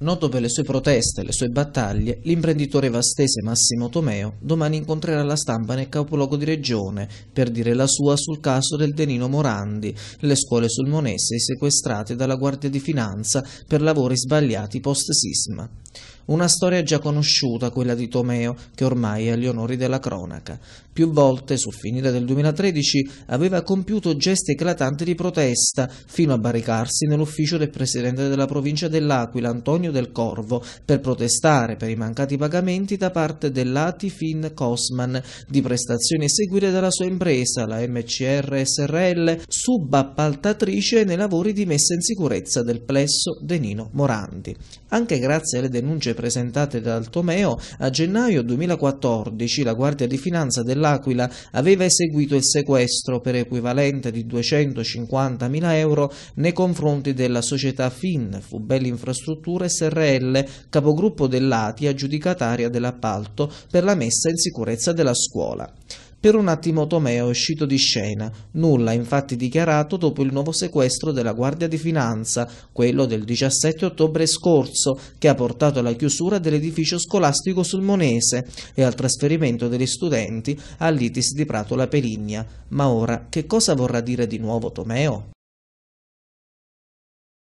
Noto per le sue proteste e le sue battaglie, l'imprenditore vastese Massimo Tomeo domani incontrerà la stampa nel capoluogo di regione per dire la sua sul caso del Denino Morandi, le scuole sul Monese sequestrate dalla Guardia di Finanza per lavori sbagliati post-sisma. Una storia già conosciuta, quella di Tomeo, che ormai è agli onori della cronaca. Più volte, sul finire del 2013, aveva compiuto gesti eclatanti di protesta, fino a barricarsi nell'ufficio del presidente della provincia dell'Aquila, Antonio Del Corvo, per protestare per i mancati pagamenti da parte dell'Atifin Cosman di prestazioni eseguite dalla sua impresa, la MCR SRL, subappaltatrice nei lavori di messa in sicurezza del plesso Denino Morandi. Anche grazie alle denunce denunce presentate dal Tomeo, a gennaio 2014 la Guardia di Finanza dell'Aquila aveva eseguito il sequestro per equivalente di 250.000 euro nei confronti della società FIN, Fubelli Infrastrutture SRL, capogruppo dell'ATI aggiudicataria dell'appalto per la messa in sicurezza della scuola. Per un attimo Tomeo è uscito di scena, nulla infatti dichiarato dopo il nuovo sequestro della Guardia di Finanza, quello del 17 ottobre scorso, che ha portato alla chiusura dell'edificio scolastico sul Monese e al trasferimento degli studenti all'ITIS di Prato La Peligna. Ma ora che cosa vorrà dire di nuovo Tomeo?